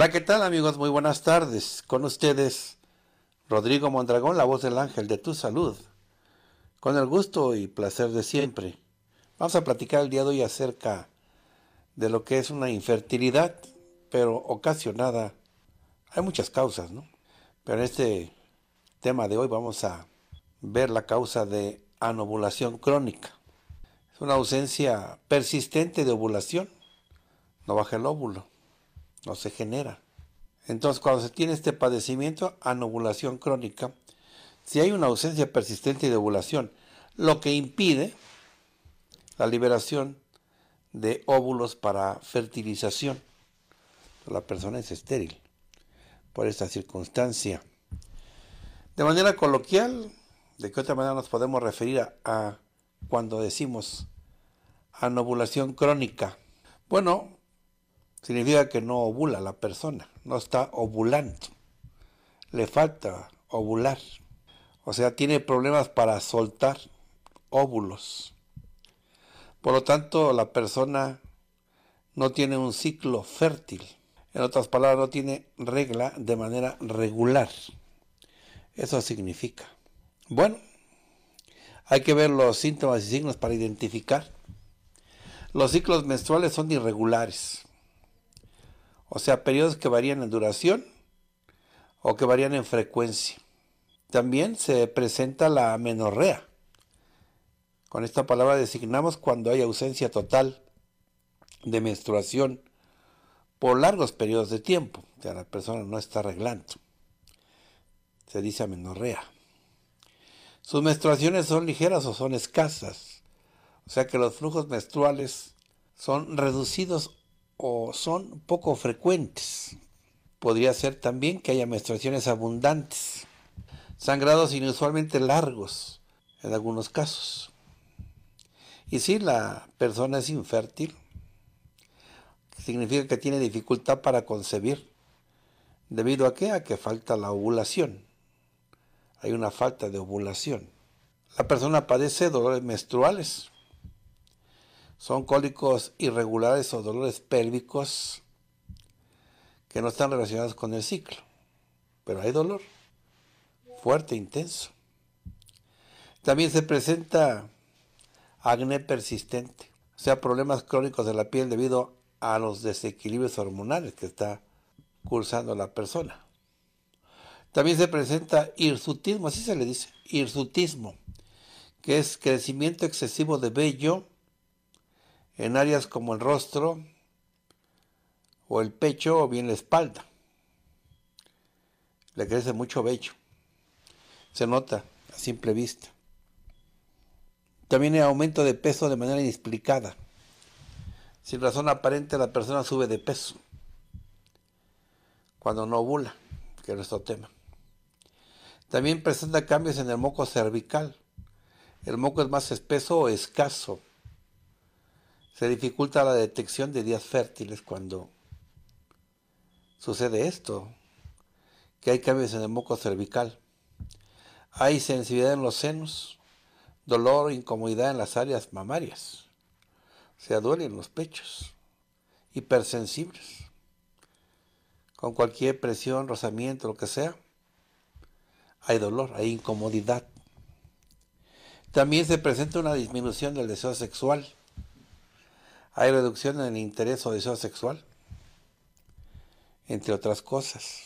Hola, ¿qué tal amigos? Muy buenas tardes. Con ustedes, Rodrigo Mondragón, la voz del ángel de tu salud. Con el gusto y placer de siempre. Vamos a platicar el día de hoy acerca de lo que es una infertilidad, pero ocasionada. Hay muchas causas, ¿no? Pero en este tema de hoy vamos a ver la causa de anovulación crónica. Es una ausencia persistente de ovulación. No baja el óvulo no se genera. Entonces, cuando se tiene este padecimiento, anovulación crónica, si hay una ausencia persistente de ovulación, lo que impide la liberación de óvulos para fertilización. La persona es estéril por esta circunstancia. De manera coloquial, ¿de qué otra manera nos podemos referir a, cuando decimos anovulación crónica? Bueno, significa que no ovula la persona, no está ovulando, le falta ovular, o sea, tiene problemas para soltar óvulos. Por lo tanto, la persona no tiene un ciclo fértil, en otras palabras, no tiene regla de manera regular. Eso significa. Bueno, hay que ver los síntomas y signos para identificar. Los ciclos menstruales son irregulares o sea, periodos que varían en duración o que varían en frecuencia. También se presenta la menorrea Con esta palabra designamos cuando hay ausencia total de menstruación por largos periodos de tiempo. O sea, la persona no está arreglando. Se dice amenorrea. Sus menstruaciones son ligeras o son escasas. O sea que los flujos menstruales son reducidos o son poco frecuentes. Podría ser también que haya menstruaciones abundantes, sangrados inusualmente largos en algunos casos. Y si la persona es infértil, significa que tiene dificultad para concebir. ¿Debido a qué? A que falta la ovulación. Hay una falta de ovulación. La persona padece dolores menstruales, son cólicos irregulares o dolores pélvicos que no están relacionados con el ciclo, pero hay dolor fuerte, intenso. También se presenta acné persistente, o sea, problemas crónicos de la piel debido a los desequilibrios hormonales que está cursando la persona. También se presenta hirsutismo, así se le dice, hirsutismo, que es crecimiento excesivo de vello en áreas como el rostro o el pecho o bien la espalda. Le crece mucho vello. Se nota a simple vista. También hay aumento de peso de manera inexplicada. Sin razón aparente la persona sube de peso cuando no ovula, que es nuestro tema. También presenta cambios en el moco cervical. El moco es más espeso o escaso se dificulta la detección de días fértiles cuando sucede esto, que hay cambios en el moco cervical. Hay sensibilidad en los senos, dolor, incomodidad en las áreas mamarias. Se duelen los pechos, hipersensibles. Con cualquier presión, rozamiento, lo que sea, hay dolor, hay incomodidad. También se presenta una disminución del deseo sexual hay reducción en interés o deseo sexual, entre otras cosas.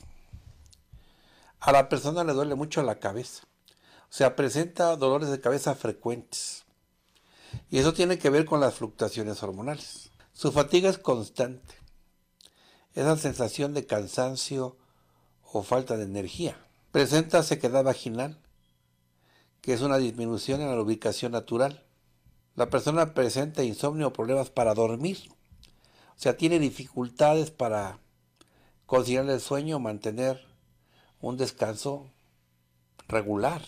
A la persona le duele mucho la cabeza, o sea, presenta dolores de cabeza frecuentes. Y eso tiene que ver con las fluctuaciones hormonales. Su fatiga es constante. Esa sensación de cansancio o falta de energía. Presenta sequedad vaginal, que es una disminución en la ubicación natural. La persona presenta insomnio o problemas para dormir. O sea, tiene dificultades para conciliar el sueño, o mantener un descanso regular.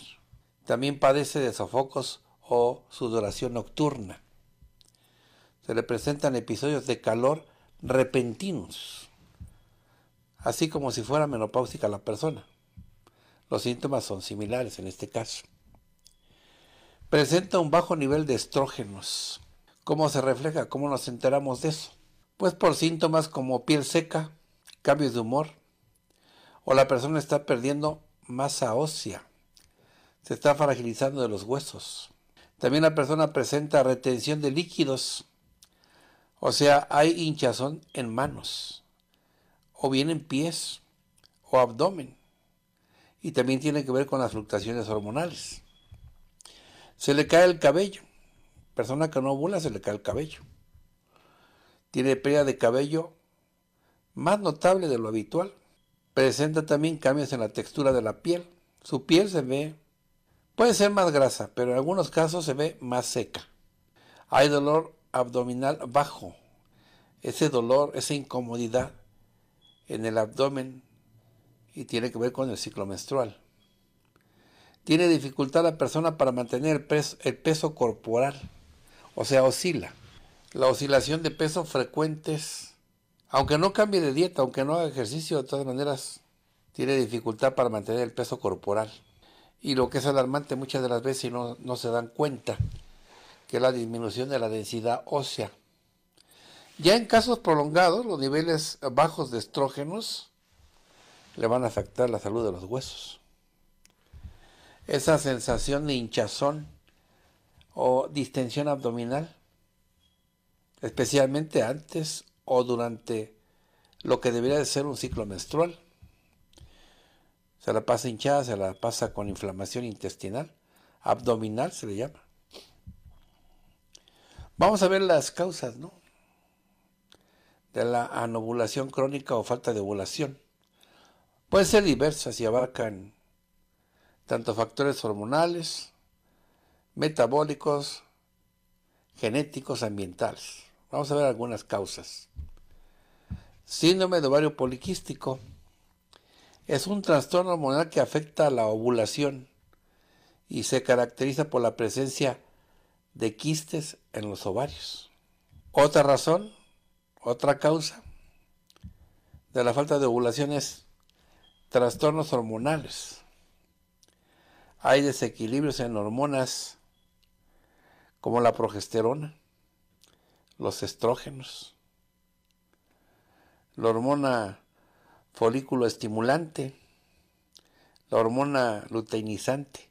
También padece de sofocos o sudoración nocturna. Se le presentan episodios de calor repentinos, así como si fuera menopáusica la persona. Los síntomas son similares en este caso presenta un bajo nivel de estrógenos. ¿Cómo se refleja? ¿Cómo nos enteramos de eso? Pues por síntomas como piel seca, cambios de humor, o la persona está perdiendo masa ósea, se está fragilizando de los huesos. También la persona presenta retención de líquidos, o sea, hay hinchazón en manos, o bien en pies, o abdomen, y también tiene que ver con las fluctuaciones hormonales. Se le cae el cabello. Persona que no ovula, se le cae el cabello. Tiene pérdida de cabello más notable de lo habitual. Presenta también cambios en la textura de la piel. Su piel se ve, puede ser más grasa, pero en algunos casos se ve más seca. Hay dolor abdominal bajo. Ese dolor, esa incomodidad en el abdomen y tiene que ver con el ciclo menstrual tiene dificultad la persona para mantener el peso, corporal, o sea, oscila. La oscilación de peso frecuentes, aunque no cambie de dieta, aunque no haga ejercicio, de todas maneras, tiene dificultad para mantener el peso corporal. Y lo que es alarmante muchas de las veces no, no se dan cuenta, que es la disminución de la densidad ósea. Ya en casos prolongados, los niveles bajos de estrógenos le van a afectar la salud de los huesos esa sensación de hinchazón o distensión abdominal, especialmente antes o durante lo que debería de ser un ciclo menstrual. Se la pasa hinchada, se la pasa con inflamación intestinal, abdominal se le llama. Vamos a ver las causas, ¿no? De la anovulación crónica o falta de ovulación. Pueden ser diversas y abarcan tanto factores hormonales, metabólicos, genéticos, ambientales. Vamos a ver algunas causas. Síndrome de ovario poliquístico es un trastorno hormonal que afecta a la ovulación y se caracteriza por la presencia de quistes en los ovarios. Otra razón, otra causa de la falta de ovulación es trastornos hormonales. Hay desequilibrios en hormonas como la progesterona, los estrógenos, la hormona folículo estimulante, la hormona luteinizante.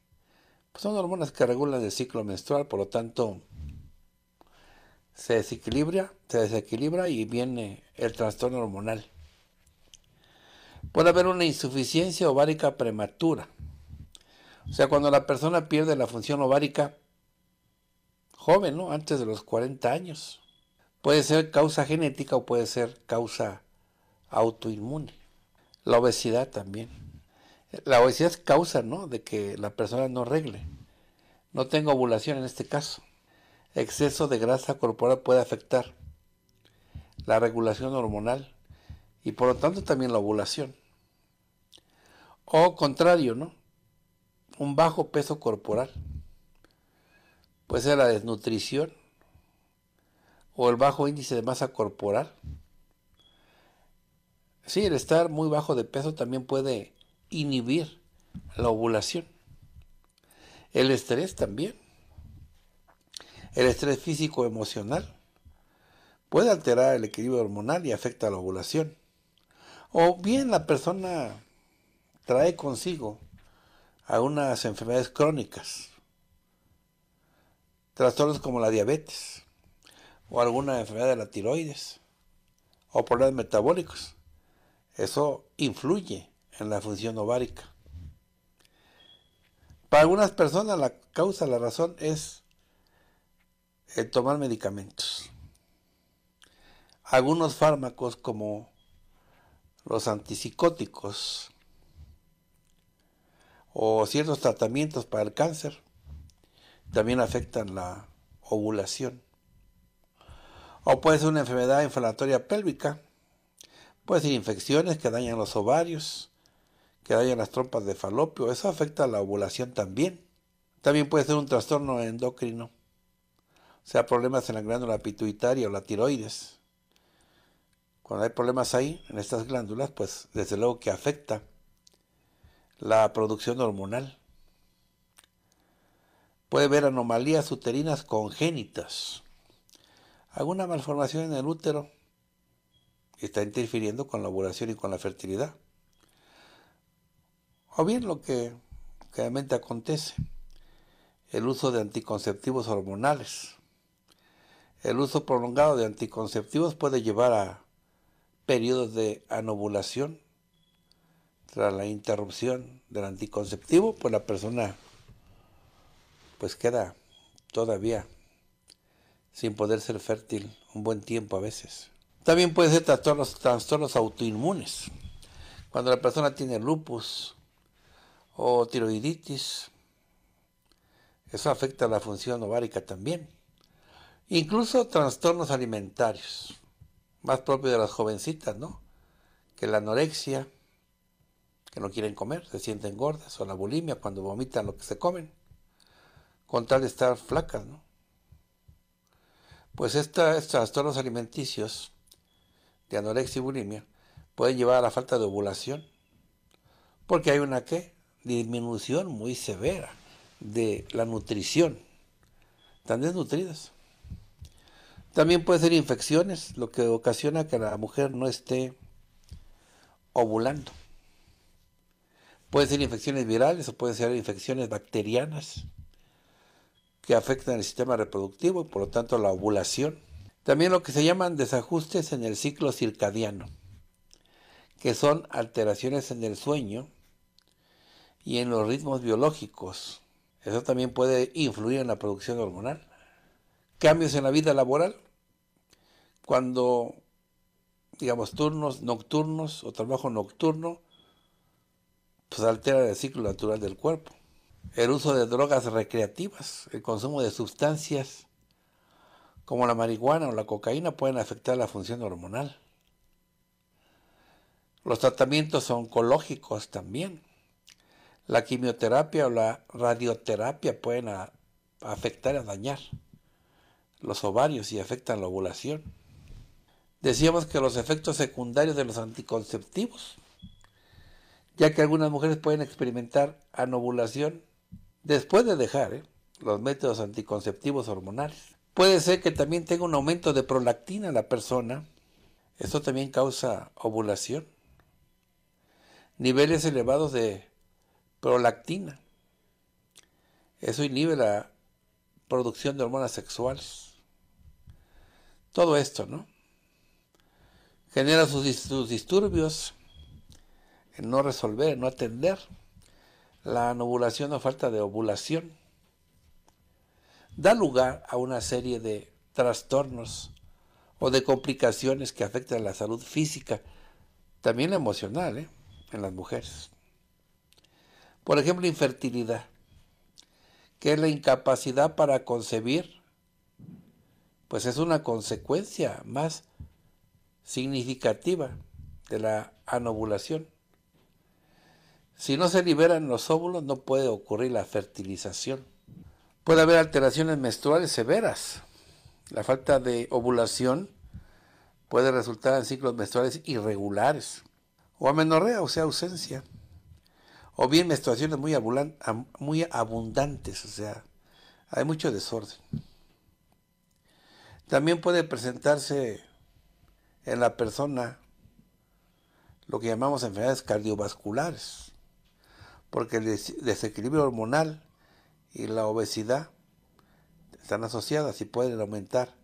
Pues son hormonas que regulan el ciclo menstrual, por lo tanto se desequilibra, se desequilibra y viene el trastorno hormonal. Puede haber una insuficiencia ovárica prematura. O sea, cuando la persona pierde la función ovárica, joven, ¿no? Antes de los 40 años. Puede ser causa genética o puede ser causa autoinmune. La obesidad también. La obesidad es causa, ¿no? De que la persona no regle. No tengo ovulación en este caso. Exceso de grasa corporal puede afectar la regulación hormonal y por lo tanto también la ovulación. O contrario, ¿no? un bajo peso corporal. Puede ser la desnutrición o el bajo índice de masa corporal. Sí, el estar muy bajo de peso también puede inhibir la ovulación. El estrés también. El estrés físico emocional puede alterar el equilibrio hormonal y afecta a la ovulación. O bien la persona trae consigo a enfermedades crónicas, trastornos como la diabetes o alguna enfermedad de la tiroides o problemas metabólicos. Eso influye en la función ovárica. Para algunas personas la causa, la razón es el eh, tomar medicamentos. Algunos fármacos como los antipsicóticos o ciertos tratamientos para el cáncer también afectan la ovulación. O puede ser una enfermedad inflamatoria pélvica, puede ser infecciones que dañan los ovarios, que dañan las trompas de falopio, eso afecta a la ovulación también. También puede ser un trastorno endocrino, o sea, problemas en la glándula pituitaria o la tiroides. Cuando hay problemas ahí, en estas glándulas, pues desde luego que afecta la producción hormonal. Puede haber anomalías uterinas congénitas. Alguna malformación en el útero está interfiriendo con la ovulación y con la fertilidad. O bien lo que realmente acontece, el uso de anticonceptivos hormonales. El uso prolongado de anticonceptivos puede llevar a periodos de anovulación tras la interrupción del anticonceptivo, pues la persona pues queda todavía sin poder ser fértil un buen tiempo a veces. También puede ser trastornos, trastornos autoinmunes. Cuando la persona tiene lupus o tiroiditis, eso afecta la función ovárica también. Incluso trastornos alimentarios, más propios de las jovencitas, ¿no? Que la anorexia, que no quieren comer, se sienten gordas, o la bulimia cuando vomitan lo que se comen, con tal de estar flacas, ¿no? Pues estos trastornos alimenticios de anorexia y bulimia pueden llevar a la falta de ovulación, porque hay una que disminución muy severa de la nutrición. tan desnutridas. También puede ser infecciones, lo que ocasiona que la mujer no esté ovulando. Pueden ser infecciones virales o pueden ser infecciones bacterianas que afectan el sistema reproductivo y por lo tanto la ovulación. También lo que se llaman desajustes en el ciclo circadiano, que son alteraciones en el sueño y en los ritmos biológicos. Eso también puede influir en la producción hormonal. Cambios en la vida laboral, cuando, digamos, turnos nocturnos o trabajo nocturno pues altera el ciclo natural del cuerpo. El uso de drogas recreativas, el consumo de sustancias como la marihuana o la cocaína pueden afectar la función hormonal. Los tratamientos oncológicos también. La quimioterapia o la radioterapia pueden afectar o dañar los ovarios y afectan la ovulación. Decíamos que los efectos secundarios de los anticonceptivos ya que algunas mujeres pueden experimentar anovulación después de dejar ¿eh? los métodos anticonceptivos hormonales. Puede ser que también tenga un aumento de prolactina la persona. Esto también causa ovulación. Niveles elevados de prolactina. Eso inhibe la producción de hormonas sexuales. Todo esto, ¿no? Genera sus, sus disturbios no resolver, no atender. La anovulación o falta de ovulación da lugar a una serie de trastornos o de complicaciones que afectan la salud física, también emocional, ¿eh? en las mujeres. Por ejemplo, infertilidad, que es la incapacidad para concebir, pues es una consecuencia más significativa de la anovulación. Si no se liberan los óvulos, no puede ocurrir la fertilización. Puede haber alteraciones menstruales severas. La falta de ovulación puede resultar en ciclos menstruales irregulares, o amenorrea, o sea, ausencia, o bien menstruaciones muy, abundantes, o sea, hay mucho desorden. También puede presentarse en la persona lo que llamamos enfermedades cardiovasculares porque el desequilibrio hormonal y la obesidad están asociadas y pueden aumentar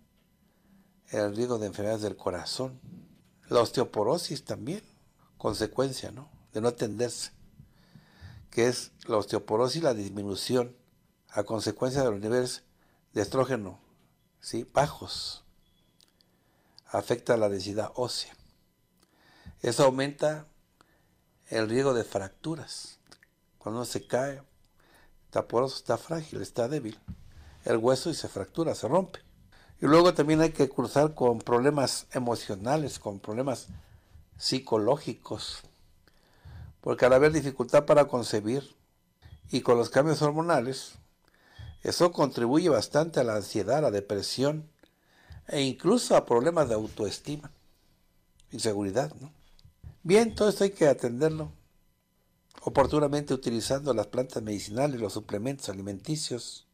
el riesgo de enfermedades del corazón. La osteoporosis también, consecuencia de no atenderse, que es la osteoporosis, la disminución a consecuencia de los niveles de estrógeno ¿sí? bajos. Afecta la densidad ósea. Eso aumenta el riesgo de fracturas cuando se cae, está poroso, está frágil, está débil. El hueso y se fractura, se rompe. Y luego también hay que cruzar con problemas emocionales, con problemas psicológicos, porque al haber dificultad para concebir y con los cambios hormonales, eso contribuye bastante a la ansiedad, a la depresión e incluso a problemas de autoestima Inseguridad, ¿no? Bien, todo esto hay que atenderlo oportunamente utilizando las plantas medicinales, los suplementos alimenticios,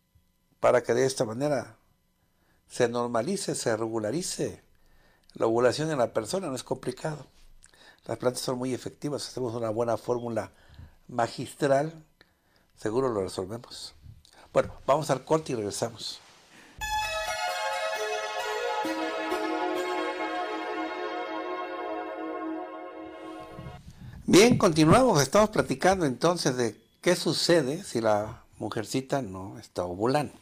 para que de esta manera se normalice, se regularice la ovulación en la persona, no es complicado. Las plantas son muy efectivas, hacemos una buena fórmula magistral, seguro lo resolvemos. Bueno, vamos al corte y regresamos. Bien, continuamos. Estamos platicando entonces de qué sucede si la mujercita no está ovulando.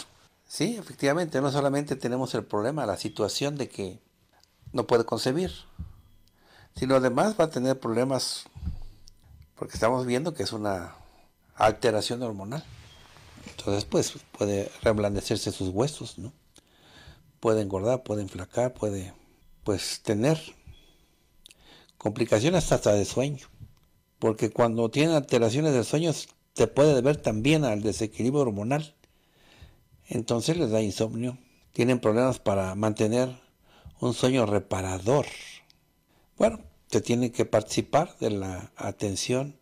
Sí, efectivamente, no solamente tenemos el problema, la situación de que no puede concebir, sino además va a tener problemas porque estamos viendo que es una alteración hormonal. Entonces, pues puede reblandecerse sus huesos, ¿no? Puede engordar, puede enflacar, puede, pues, tener complicaciones hasta de sueño porque cuando tienen alteraciones de sueño te puede deber también al desequilibrio hormonal. Entonces les da insomnio, tienen problemas para mantener un sueño reparador. Bueno, te tienen que participar de la atención,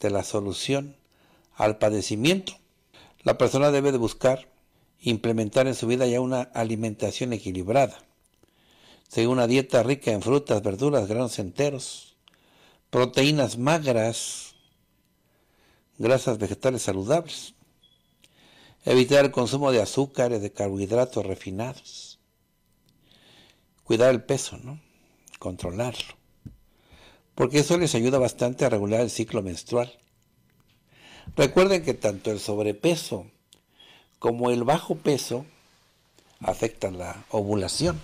de la solución al padecimiento. La persona debe de buscar implementar en su vida ya una alimentación equilibrada. Según una dieta rica en frutas, verduras, granos enteros, proteínas magras, grasas vegetales saludables, evitar el consumo de azúcares, de carbohidratos refinados, cuidar el peso, ¿no? controlarlo, porque eso les ayuda bastante a regular el ciclo menstrual. Recuerden que tanto el sobrepeso como el bajo peso afectan la ovulación.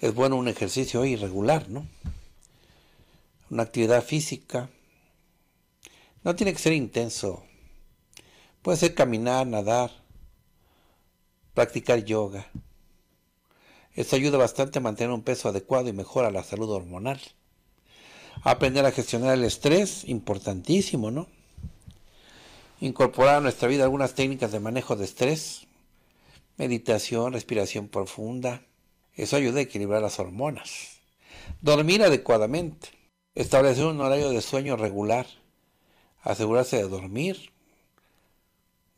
Es bueno un ejercicio irregular, ¿no? una actividad física. No tiene que ser intenso. Puede ser caminar, nadar, practicar yoga. eso ayuda bastante a mantener un peso adecuado y mejora la salud hormonal. Aprender a gestionar el estrés, importantísimo, ¿no? Incorporar a nuestra vida algunas técnicas de manejo de estrés, meditación, respiración profunda. Eso ayuda a equilibrar las hormonas. Dormir adecuadamente. Establecer un horario de sueño regular. Asegurarse de dormir.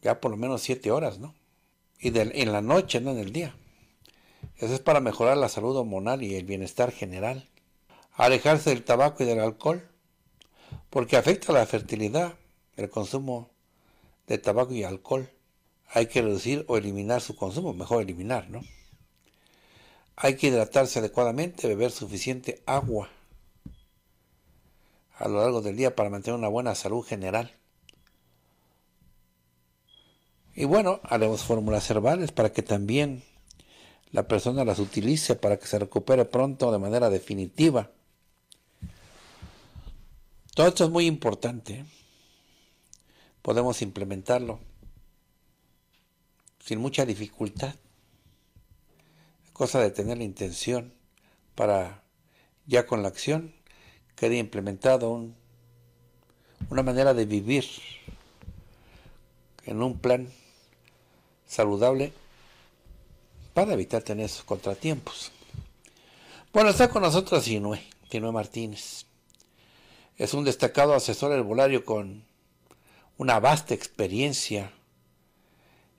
Ya por lo menos siete horas, ¿no? Y en la noche, no en el día. Eso es para mejorar la salud hormonal y el bienestar general. Alejarse del tabaco y del alcohol. Porque afecta la fertilidad, el consumo de tabaco y alcohol. Hay que reducir o eliminar su consumo, mejor eliminar, ¿no? Hay que hidratarse adecuadamente, beber suficiente agua a lo largo del día para mantener una buena salud general. Y bueno, haremos fórmulas herbales para que también la persona las utilice para que se recupere pronto de manera definitiva. Todo esto es muy importante. Podemos implementarlo sin mucha dificultad. cosa de tener la intención para ya con la acción queda implementado una manera de vivir en un plan saludable para evitar tener esos contratiempos. Bueno, está con nosotros Sinue, Martínez. Es un destacado asesor herbolario con una vasta experiencia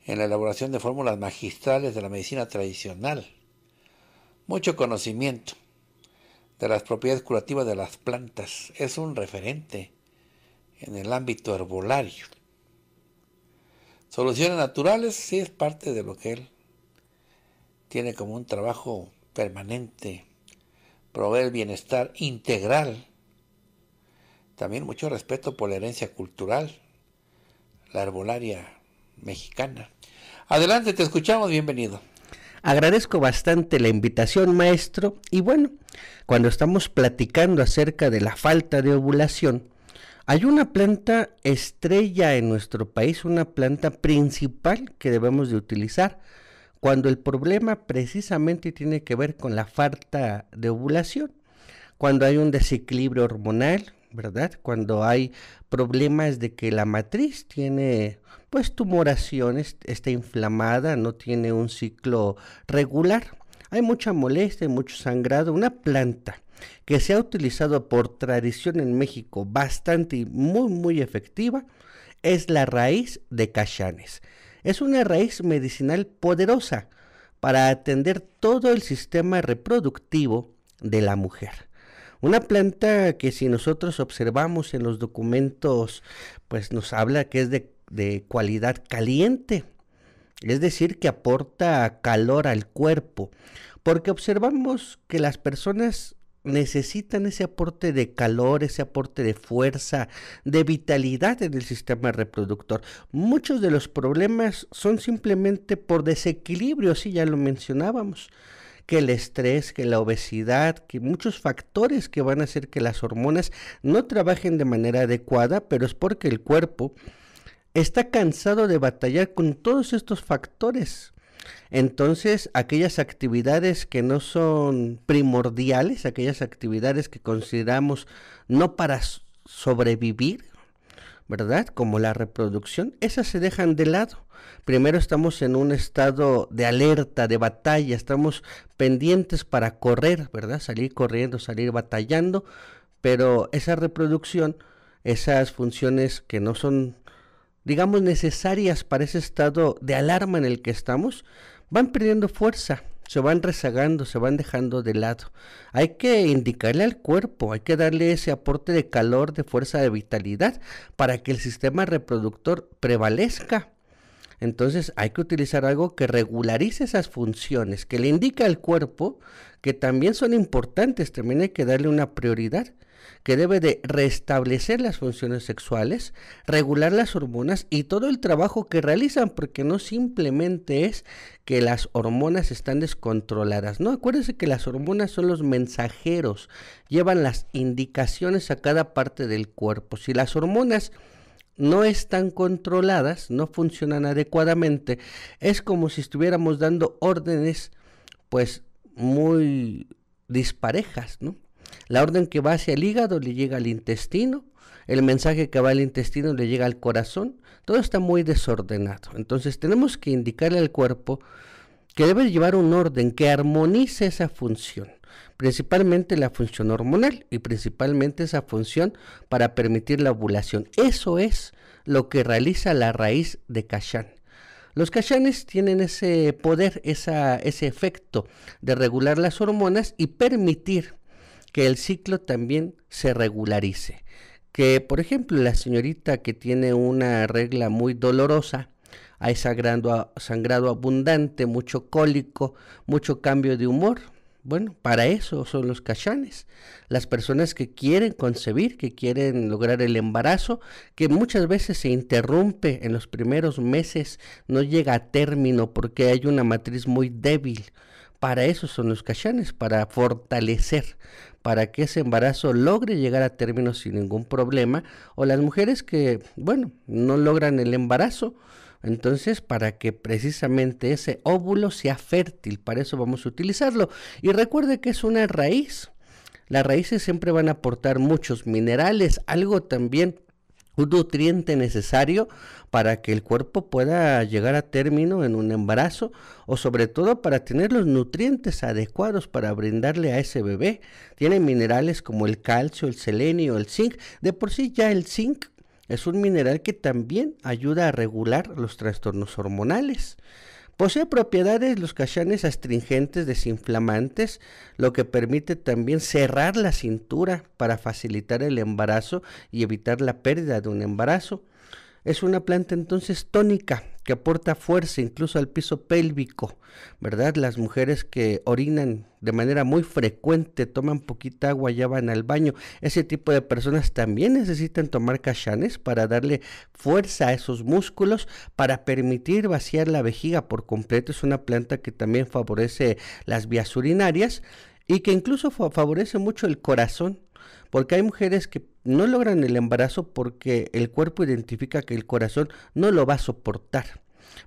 en la elaboración de fórmulas magistrales de la medicina tradicional. Mucho conocimiento de las propiedades curativas de las plantas. Es un referente en el ámbito herbolario. Soluciones naturales sí es parte de lo que él tiene como un trabajo permanente, proveer bienestar integral. También mucho respeto por la herencia cultural, la herbolaria mexicana. Adelante, te escuchamos, bienvenido. Agradezco bastante la invitación, maestro, y bueno, cuando estamos platicando acerca de la falta de ovulación, hay una planta estrella en nuestro país, una planta principal que debemos de utilizar cuando el problema precisamente tiene que ver con la falta de ovulación, cuando hay un desequilibrio hormonal, ¿verdad? Cuando hay problemas de que la matriz tiene pues tumoraciones, está inflamada, no tiene un ciclo regular. Hay mucha molestia, hay mucho sangrado. Una planta que se ha utilizado por tradición en México bastante y muy, muy efectiva es la raíz de cachanes. Es una raíz medicinal poderosa para atender todo el sistema reproductivo de la mujer. Una planta que si nosotros observamos en los documentos, pues nos habla que es de, cualidad caliente, es decir, que aporta calor al cuerpo, porque observamos que las personas necesitan ese aporte de calor, ese aporte de fuerza, de vitalidad en el sistema reproductor. Muchos de los problemas son simplemente por desequilibrio, así ya lo mencionábamos que el estrés, que la obesidad, que muchos factores que van a hacer que las hormonas no trabajen de manera adecuada, pero es porque el cuerpo está cansado de batallar con todos estos factores. Entonces, aquellas actividades que no son primordiales, aquellas actividades que consideramos no para sobrevivir, ¿verdad? Como la reproducción, esas se dejan de lado. Primero estamos en un estado de alerta, de batalla, estamos pendientes para correr, ¿verdad? Salir corriendo, salir batallando, pero esa reproducción, esas funciones que no son, digamos, necesarias para ese estado de alarma en el que estamos, van perdiendo fuerza, se van rezagando, se van dejando de lado. Hay que indicarle al cuerpo, hay que darle ese aporte de calor, de fuerza, de vitalidad, para que el sistema reproductor prevalezca. Entonces hay que utilizar algo que regularice esas funciones, que le indica al cuerpo que también son importantes, también hay que darle una prioridad que debe de restablecer las funciones sexuales, regular las hormonas y todo el trabajo que realizan, porque no simplemente es que las hormonas están descontroladas, ¿no? Acuérdense que las hormonas son los mensajeros, llevan las indicaciones a cada parte del cuerpo. Si las hormonas no están controladas, no funcionan adecuadamente, es como si estuviéramos dando órdenes pues muy disparejas, ¿no? La orden que va hacia el hígado le llega al intestino, el mensaje que va al intestino le llega al corazón, todo está muy desordenado. Entonces tenemos que indicarle al cuerpo que debe llevar un orden que armonice esa función principalmente la función hormonal y principalmente esa función para permitir la ovulación. Eso es lo que realiza la raíz de Kashan. Los cachanes tienen ese poder, ese efecto de regular las hormonas y permitir que el ciclo también se regularice. Que, por ejemplo, la señorita que tiene una regla muy dolorosa, hay sangrado abundante, mucho cólico, mucho cambio de humor, bueno, para eso son los cachanes, las personas que quieren concebir, que quieren lograr el embarazo, que muchas veces se interrumpe en los primeros meses, no llega a término porque hay una matriz muy débil. Para eso son los cachanes, para fortalecer, para que ese embarazo logre llegar a término sin ningún problema. O las mujeres que, bueno, no logran el embarazo, entonces para que precisamente ese óvulo sea fértil, para eso vamos a utilizarlo. Y recuerde que es una raíz. Las raíces siempre van a aportar muchos minerales, algo también un nutriente necesario para que el cuerpo pueda llegar a término en un embarazo o sobre todo para tener los nutrientes adecuados para brindarle a ese bebé. Tiene minerales como el calcio, el selenio, el zinc. De por sí ya el zinc es un mineral que también ayuda a regular los trastornos hormonales. Posee propiedades los cachanes astringentes, desinflamantes, lo que permite también cerrar la cintura para facilitar el embarazo y evitar la pérdida de un embarazo. Es una planta entonces tónica que aporta fuerza incluso al piso pélvico, ¿verdad? Las mujeres que orinan de manera muy frecuente, toman poquita agua, ya van al baño. Ese tipo de personas también necesitan tomar cachanes para darle fuerza a esos músculos, para permitir vaciar la vejiga por completo. Es una planta que también favorece las vías urinarias y que incluso favorece mucho el corazón porque hay mujeres que no logran el embarazo porque el cuerpo identifica que el corazón no lo va a soportar.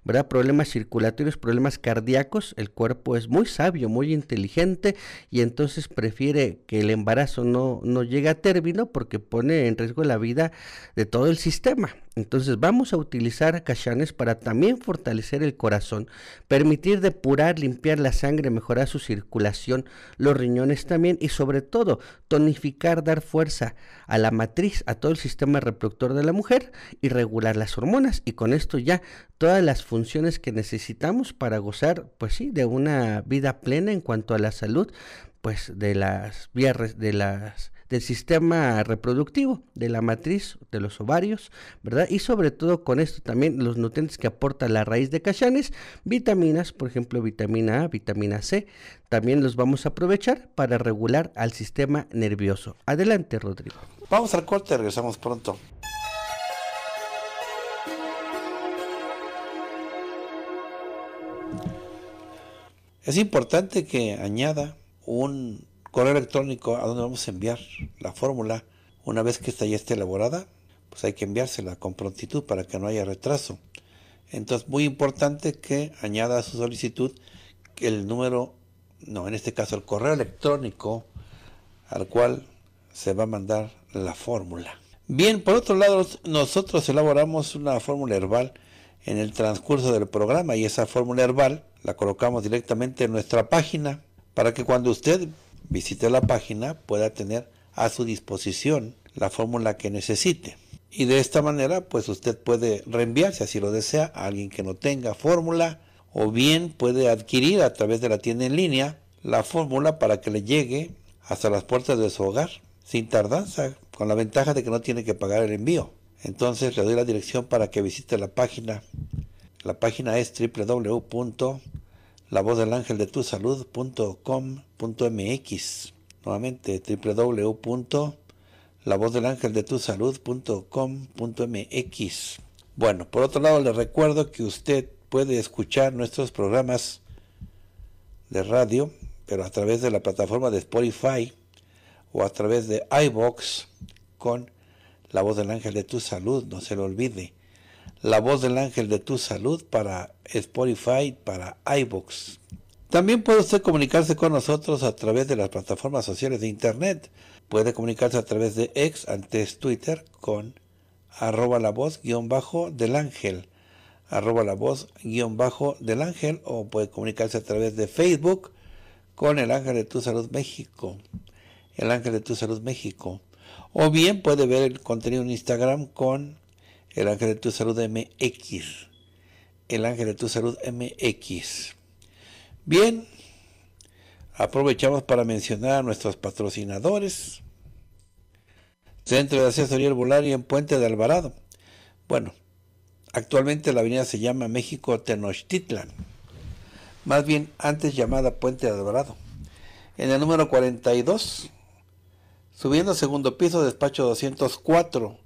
¿verdad? Problemas circulatorios, problemas cardíacos, el cuerpo es muy sabio, muy inteligente y entonces prefiere que el embarazo no, no llegue a término porque pone en riesgo la vida de todo el sistema. Entonces vamos a utilizar cachanes para también fortalecer el corazón, permitir depurar, limpiar la sangre, mejorar su circulación, los riñones también y sobre todo tonificar, dar fuerza a la matriz, a todo el sistema reproductor de la mujer y regular las hormonas y con esto ya todas las funciones que necesitamos para gozar, pues sí, de una vida plena en cuanto a la salud, pues de las vías de las del sistema reproductivo, de la matriz, de los ovarios, ¿verdad? Y sobre todo con esto también los nutrientes que aporta la raíz de cachanes, vitaminas, por ejemplo, vitamina A, vitamina C, también los vamos a aprovechar para regular al sistema nervioso. Adelante, Rodrigo. Vamos al corte, regresamos pronto. Es importante que añada un correo electrónico a donde vamos a enviar la fórmula. Una vez que esta ya esté elaborada, pues hay que enviársela con prontitud para que no haya retraso. Entonces, muy importante que añada a su solicitud el número, no, en este caso el correo electrónico al cual se va a mandar la fórmula. Bien, por otro lado, nosotros elaboramos una fórmula herbal en el transcurso del programa y esa fórmula herbal la colocamos directamente en nuestra página para que cuando usted visite la página pueda tener a su disposición la fórmula que necesite. Y de esta manera, pues usted puede reenviarse, si así lo desea, a alguien que no tenga fórmula, o bien puede adquirir a través de la tienda en línea la fórmula para que le llegue hasta las puertas de su hogar, sin tardanza, con la ventaja de que no tiene que pagar el envío. Entonces le doy la dirección para que visite la página. La página es www la voz del ángel de tu salud.com.mx. Nuevamente www.lavozdelangeldetusalud.com.mx. Bueno, por otro lado le recuerdo que usted puede escuchar nuestros programas de radio, pero a través de la plataforma de Spotify o a través de iBox con La voz del ángel de tu salud, no se lo olvide. La voz del ángel de tu salud para Spotify, para iBox. También puede usted comunicarse con nosotros a través de las plataformas sociales de Internet. Puede comunicarse a través de ex, antes Twitter, con arroba la voz guión bajo del ángel, arroba la voz guión bajo del ángel, o puede comunicarse a través de Facebook con el ángel de tu salud México, el ángel de tu salud México. O bien puede ver el contenido en Instagram con el ángel de tu salud MX. El ángel de tu salud MX. Bien, aprovechamos para mencionar a nuestros patrocinadores. Centro de Asesoría y en Puente de Alvarado. Bueno, actualmente la avenida se llama México Tenochtitlan. Más bien antes llamada Puente de Alvarado. En el número 42, subiendo segundo piso, despacho 204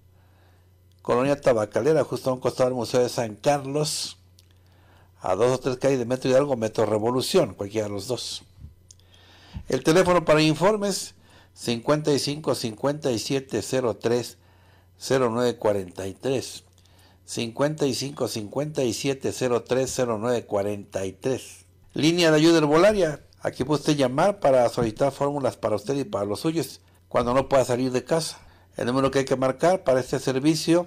Colonia Tabacalera, justo a un costado del Museo de San Carlos, a dos o tres calles de Metro Hidalgo, Metro Revolución, cualquiera de los dos. El teléfono para informes 55 57 03 0943. 55 57 03 0943. Línea de ayuda herbolaria. Aquí puede usted llamar para solicitar fórmulas para usted y para los suyos cuando no pueda salir de casa. El número que hay que marcar para este servicio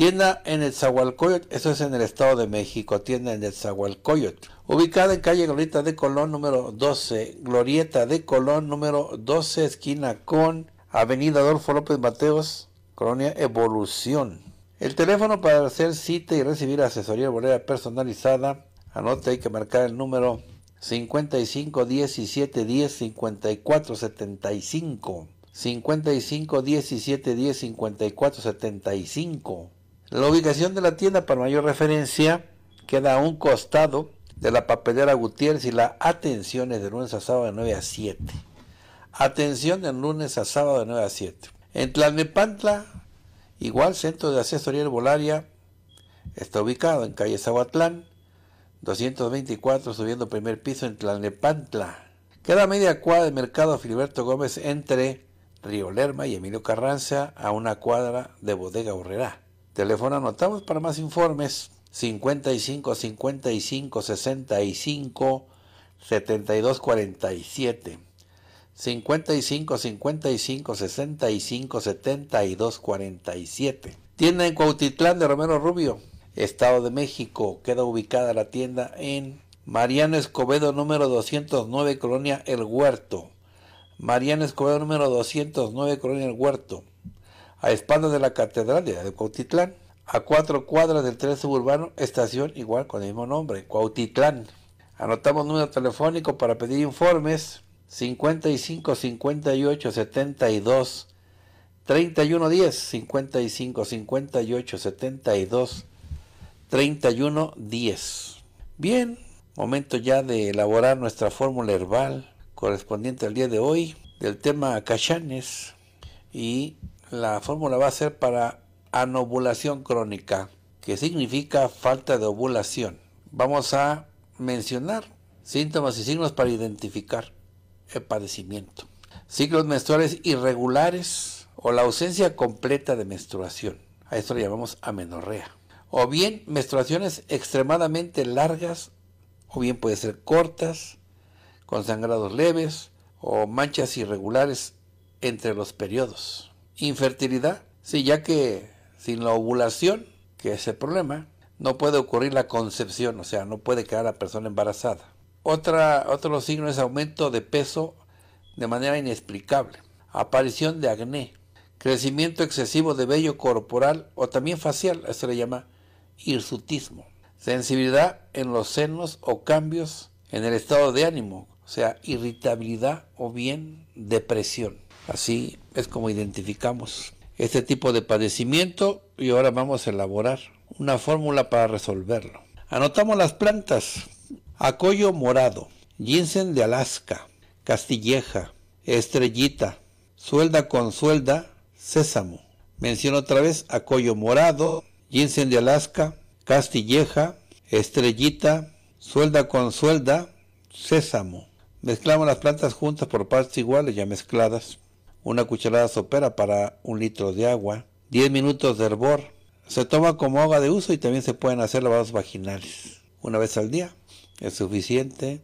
Tienda en el Zahualcoyot, eso es en el Estado de México, tienda en el Zahualcoyot. Ubicada en calle Glorieta de Colón número 12, Glorieta de Colón número 12, esquina con Avenida Adolfo López Mateos, Colonia Evolución. El teléfono para hacer cita y recibir asesoría bolera personalizada, anote hay que marcar el número 55 17 10 54 75. 55 17 10 54 75. La ubicación de la tienda para mayor referencia queda a un costado de la papelera Gutiérrez y la atención es de lunes a sábado de 9 a 7. Atención de lunes a sábado de 9 a 7. En Tlalnepantla, igual centro de asesoría herbolaria, está ubicado en calle Zahuatlán, 224 subiendo primer piso en Tlalnepantla. Queda media cuadra de mercado Filiberto Gómez entre Río Lerma y Emilio Carranza a una cuadra de Bodega Horrera. Teléfono anotamos para más informes 55 55 65 72 47. 55 55 65 72 47. Tienda en Cuautitlán de Romero Rubio, Estado de México. Queda ubicada la tienda en Mariano Escobedo número 209, Colonia El Huerto. Mariano Escobedo número 209, Colonia El Huerto a espaldas de la Catedral de Cuautitlán, a cuatro cuadras del tren suburbano, estación igual con el mismo nombre, Cuautitlán. Anotamos número telefónico para pedir informes 55 58 72 31 10 55 58 72 31 10. Bien, momento ya de elaborar nuestra fórmula herbal correspondiente al día de hoy del tema cachanes y la fórmula va a ser para anovulación crónica, que significa falta de ovulación. Vamos a mencionar síntomas y signos para identificar el padecimiento. Ciclos menstruales irregulares o la ausencia completa de menstruación. A esto le llamamos amenorrea. O bien menstruaciones extremadamente largas, o bien puede ser cortas, con sangrados leves o manchas irregulares entre los periodos infertilidad, sí, ya que sin la ovulación, que es el problema, no puede ocurrir la concepción, o sea, no puede quedar la persona embarazada. Otra, otro signo es aumento de peso de manera inexplicable, aparición de acné, crecimiento excesivo de vello corporal o también facial, eso le llama hirsutismo, sensibilidad en los senos o cambios en el estado de ánimo, o sea, irritabilidad o bien depresión. Así es como identificamos este tipo de padecimiento y ahora vamos a elaborar una fórmula para resolverlo. Anotamos las plantas. acollo morado, ginseng de Alaska, castilleja, estrellita, suelda con suelda, sésamo. Menciono otra vez acollo morado, ginseng de Alaska, castilleja, estrellita, suelda con suelda, sésamo. Mezclamos las plantas juntas por partes iguales ya mezcladas una cucharada sopera para un litro de agua, 10 minutos de hervor. Se toma como agua de uso y también se pueden hacer lavados vaginales. Una vez al día es suficiente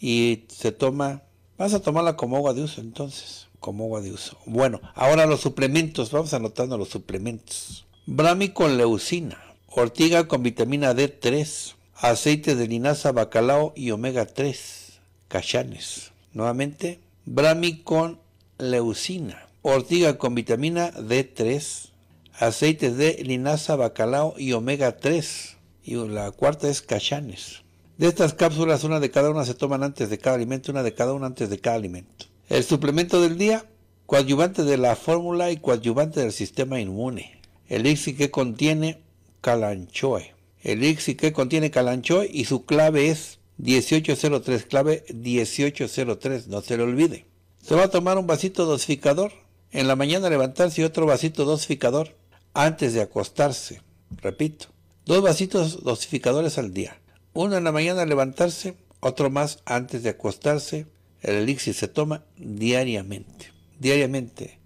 y se toma, vas a tomarla como agua de uso entonces, como agua de uso. Bueno, ahora los suplementos, vamos anotando los suplementos. Brami con leucina, ortiga con vitamina D3, aceite de linaza, bacalao y omega 3, cachanes. Nuevamente, Brami con leucina, ortiga con vitamina D3, aceites de linaza, bacalao y omega 3. Y la cuarta es cachanes. De estas cápsulas, una de cada una se toman antes de cada alimento, una de cada una antes de cada alimento. El suplemento del día, coadyuvante de la fórmula y coadyuvante del sistema inmune. El que contiene calanchoe. El que contiene calanchoe y su clave es 1803, clave 1803, no se le olvide. Se va a tomar un vasito dosificador, en la mañana levantarse y otro vasito dosificador antes de acostarse. Repito, dos vasitos dosificadores al día. Uno en la mañana levantarse, otro más antes de acostarse. El elixir se toma diariamente. Diariamente.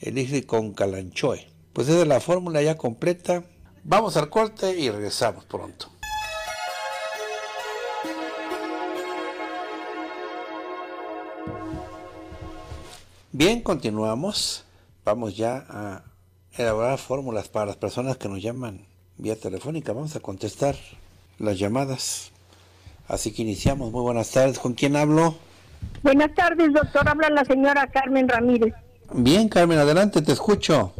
Elixir con calanchoe. Pues esa es la fórmula ya completa. Vamos al corte y regresamos pronto. Bien, continuamos. Vamos ya a elaborar fórmulas para las personas que nos llaman vía telefónica. Vamos a contestar las llamadas. Así que iniciamos. Muy buenas tardes. ¿Con quién hablo? Buenas tardes, doctor. Habla la señora Carmen Ramírez. Bien, Carmen, adelante, te escucho.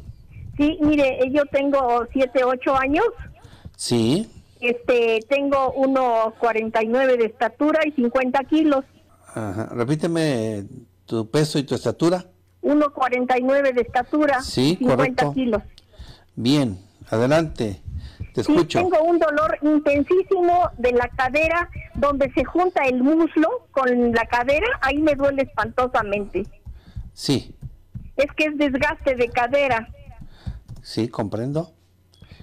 Sí, mire, eh, yo tengo 7, 8 años. Sí. Este, tengo unos 49 de estatura y 50 kilos. Ajá. Repíteme ¿Tu peso y tu estatura? 1,49 de estatura, sí, 50 kilos. Bien, adelante. Te escucho. tengo un dolor intensísimo de la cadera, donde se junta el muslo con la cadera, ahí me duele espantosamente. Sí. Es que es desgaste de cadera. Sí, comprendo.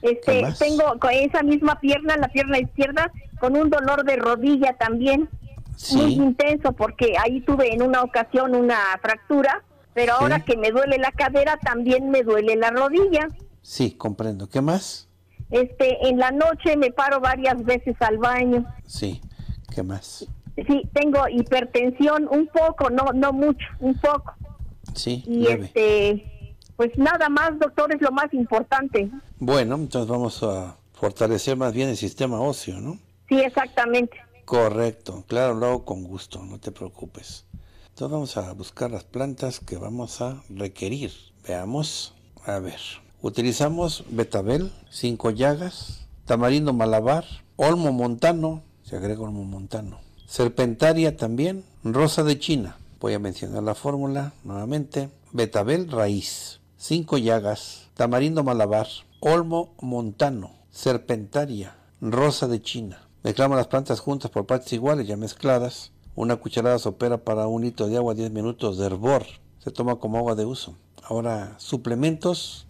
Este, tengo con esa misma pierna, la pierna izquierda, con un dolor de rodilla también sí. muy intenso porque ahí tuve en una ocasión una fractura, pero ahora que me duele la cadera también me duele la rodilla. Sí, comprendo. ¿Qué más? Este, en la noche me paro varias veces al baño. Sí, ¿qué más? Sí, tengo hipertensión un poco, no no mucho, un poco. Sí, y este, pues nada más, doctor, es lo más importante. Bueno, entonces vamos a fortalecer más bien el sistema óseo, ¿no? Sí, exactamente. Correcto, claro, lo hago con gusto, no te preocupes. Entonces vamos a buscar las plantas que vamos a requerir. Veamos, a ver. Utilizamos betabel, cinco llagas, tamarindo malabar, olmo montano, se agrega olmo montano, serpentaria también, rosa de China. Voy a mencionar la fórmula nuevamente. Betabel raíz, cinco llagas, tamarindo malabar, olmo montano, serpentaria, rosa de China. Mezclamos las plantas juntas por partes iguales, ya mezcladas. Una cucharada sopera para un litro de agua, 10 minutos de hervor. Se toma como agua de uso. Ahora, suplementos.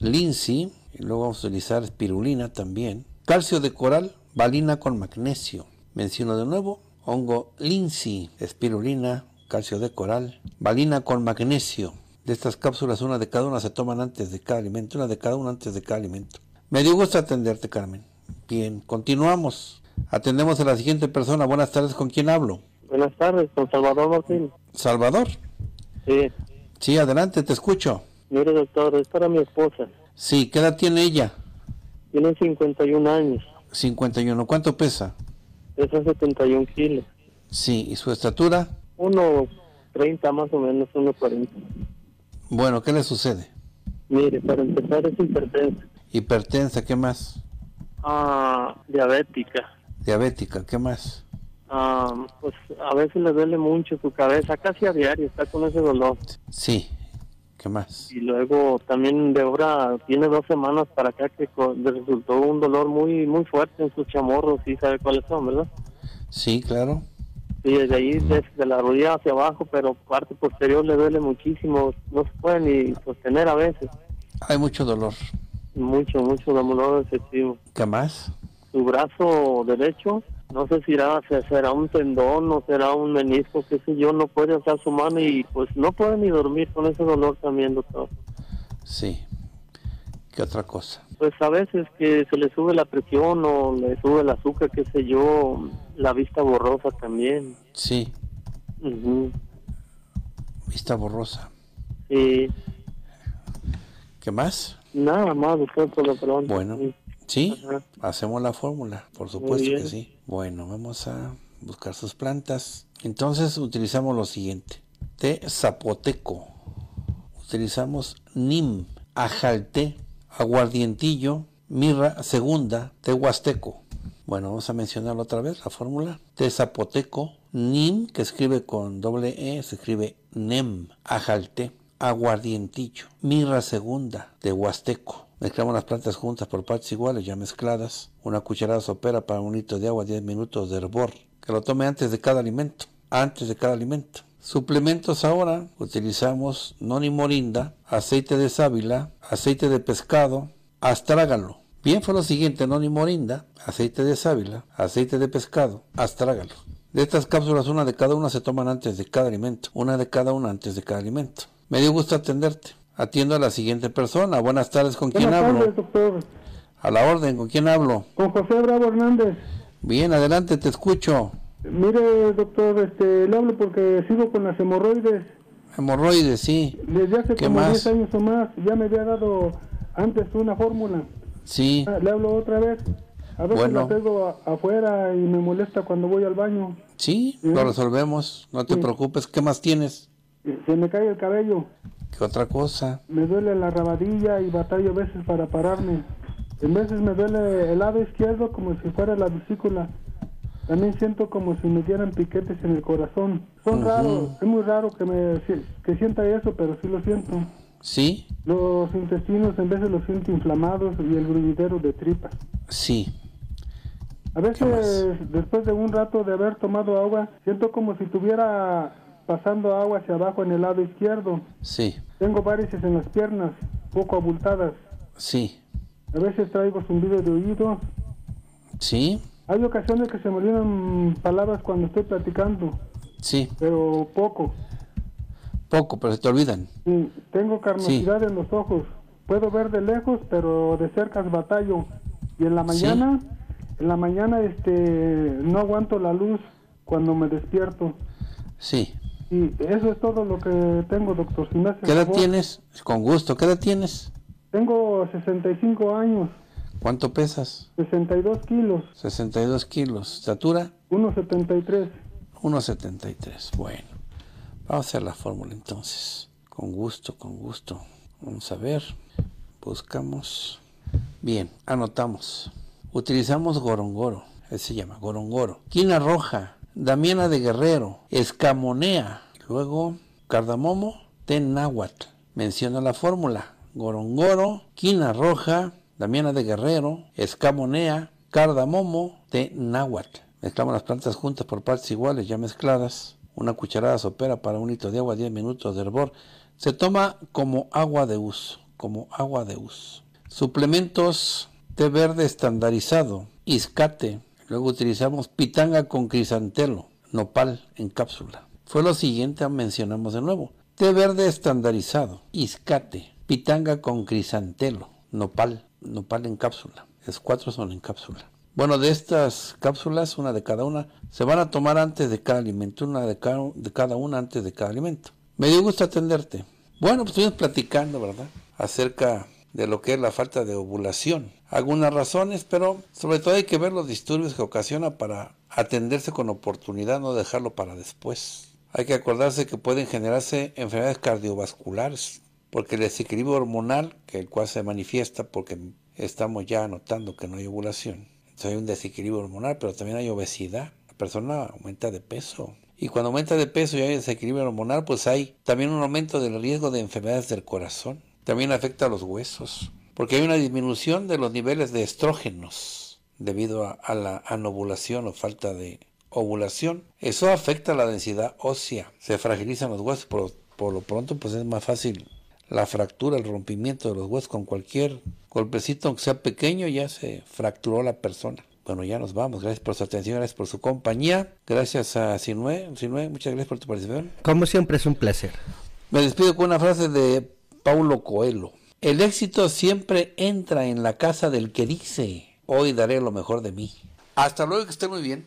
Linsi, y luego vamos a utilizar espirulina también. Calcio de coral, balina con magnesio. Menciono de nuevo, hongo linsi, espirulina, calcio de coral, balina con magnesio. De estas cápsulas, una de cada una se toman antes de cada alimento, una de cada una antes de cada alimento. Me dio gusto atenderte, Carmen. Bien, continuamos. Atendemos a la siguiente persona. Buenas tardes, ¿con quién hablo? Buenas tardes, con Salvador Martín. ¿Salvador? Sí. Sí, adelante, te escucho. Mire, doctor, es para mi esposa. Sí, ¿qué edad tiene ella? Tiene 51 años. 51, ¿cuánto pesa? Pesa 71 kilos. Sí, ¿y su estatura? 1,30 más o menos, 1,40. Bueno, ¿qué le sucede? Mire, para empezar es hipertensa. Hipertensa, ¿qué más? Ah, diabética. Diabética, ¿qué más? Ah, pues a veces le duele mucho su cabeza, casi a diario está con ese dolor. Sí, ¿qué más? Y luego también de ahora tiene dos semanas para acá que le resultó un dolor muy muy fuerte en sus chamorros, y sabe cuáles son, ¿verdad? Sí, claro. Y desde ahí, desde la rodilla hacia abajo, pero parte posterior le duele muchísimo, no se puede ni sostener a veces. Hay mucho dolor. Mucho, mucho dolor excesivo. ¿Qué más? Su brazo derecho, no sé si será un tendón o será un menisco, qué sé yo, no puede usar su mano y pues no puede ni dormir con ese dolor también, doctor. Sí. ¿Qué otra cosa? Pues a veces que se le sube la presión o le sube el azúcar, qué sé yo, la vista borrosa también. Sí. Vista borrosa. Sí. ¿Qué más? Nada más, doctor, por lo pronto. Bueno, sí, hacemos la fórmula, por supuesto que sí. Bueno, vamos a buscar sus plantas. Entonces utilizamos lo siguiente. Té zapoteco. Utilizamos nim, ajalte, aguardientillo, mirra segunda, té huasteco. Bueno, vamos a mencionarlo otra vez, la fórmula. Té zapoteco, nim, que escribe con doble E, se escribe nem, ajalte aguardientillo, mirra segunda de huasteco. Mezclamos las plantas juntas por partes iguales, ya mezcladas. Una cucharada sopera para un litro de agua, 10 minutos de hervor. Que lo tome antes de cada alimento. Antes de cada alimento. Suplementos ahora utilizamos noni morinda, aceite de sábila, aceite de pescado, astrágalo. Bien fue lo siguiente, noni morinda, aceite de sábila, aceite de pescado, astrágalo. De estas cápsulas una de cada una se toman antes de cada alimento, una de cada una antes de cada alimento. Me dio gusto atenderte. Atiendo a la siguiente persona. Buenas tardes, ¿con quién Buenas hablo? doctor. A la orden, ¿con quién hablo? Con José Bravo Hernández. Bien, adelante, te escucho. Mire, doctor, este, le hablo porque sigo con las hemorroides. Hemorroides, sí. Desde hace más? 10 años o más, ya me había dado antes una fórmula. Sí. Ah, le hablo otra vez. A veces la afuera y me molesta cuando voy al baño. Sí, ¿Eh? lo resolvemos, no te preocupes. ¿Qué más tienes? Se me cae el cabello. ¿Qué otra cosa? Me duele la rabadilla y batallo a veces para pararme. En veces me duele el lado izquierdo como si fuera la vesícula. También siento como si me dieran piquetes en el corazón. Son raros, es muy raro que me que sienta eso, pero sí lo siento. ¿Sí? Los intestinos en veces los siento inflamados y el gruñidero de tripa. Sí. A veces, después de un rato de haber tomado agua, siento como si tuviera pasando agua hacia abajo en el lado izquierdo. Sí. Tengo varices en las piernas, poco abultadas. Sí. A veces traigo zumbido de oído. Sí. Hay ocasiones que se me olvidan palabras cuando estoy platicando. Sí. Pero poco. Poco, pero se te olvidan. Sí. Tengo carnosidad en los ojos. Puedo ver de lejos, pero de cerca es batallo. Y en la mañana, en la mañana este no aguanto la luz cuando me despierto. Sí. Y eso es todo lo que tengo, doctor. ¿Qué edad tienes? Con gusto, ¿qué edad tienes? Tengo 65 años. ¿Cuánto pesas? 62 kilos. 62 kilos. ¿Estatura? 1,73. 1,73. Bueno, vamos a hacer la fórmula entonces. Con gusto, con gusto. Vamos a ver. Buscamos. Bien, anotamos. Utilizamos gorongoro. Ese se llama gorongoro. Quina roja. Damiana de Guerrero. Escamonea Luego, cardamomo, té náhuatl. Menciona la fórmula. Gorongoro, quina roja, damiana de guerrero, escamonea, cardamomo, té náhuatl. Mezclamos las plantas juntas por partes iguales, ya mezcladas. Una cucharada sopera para un litro de agua, 10 minutos de hervor. Se toma como agua de uso, como agua de uso. Suplementos, té verde estandarizado, iscate. Luego utilizamos pitanga con crisantelo, nopal en cápsula fue lo siguiente ah, mencionamos de nuevo. Té verde estandarizado, iscate, pitanga con crisantelo, nopal, nopal en cápsula. Es cuatro son en cápsula. Bueno, de estas cápsulas, una de cada una, se van a tomar antes de cada alimento, una de cada, una antes de cada alimento. Me dio gusto atenderte. Bueno, pues estuvimos platicando, ¿verdad? Acerca de lo que es la falta de ovulación. Algunas razones, pero sobre todo hay que ver los disturbios que ocasiona para atenderse con oportunidad, no dejarlo para después. Hay que acordarse que pueden generarse enfermedades cardiovasculares, porque el desequilibrio hormonal, que el cual se manifiesta porque estamos ya notando que no hay ovulación. Entonces hay un desequilibrio hormonal, pero también hay obesidad. La persona aumenta de peso. Y cuando aumenta de peso y hay desequilibrio hormonal, pues hay también un aumento del riesgo de enfermedades del corazón. También afecta a los huesos, porque hay una disminución de los niveles de estrógenos debido a, a la anovulación o falta de ovulación. Eso afecta la densidad ósea. Se fragilizan los huesos, por, lo pronto pues es más fácil la fractura, el rompimiento de los huesos con cualquier golpecito, aunque sea pequeño, ya se fracturó la persona. Bueno, ya nos vamos. Gracias por su atención, gracias por su compañía. Gracias a Sinue. Sinue, muchas gracias por tu participación. Como siempre, es un placer. Me despido con una frase de Paulo Coelho. El éxito siempre entra en la casa del que dice, hoy daré lo mejor de mí. Hasta luego, que esté muy bien.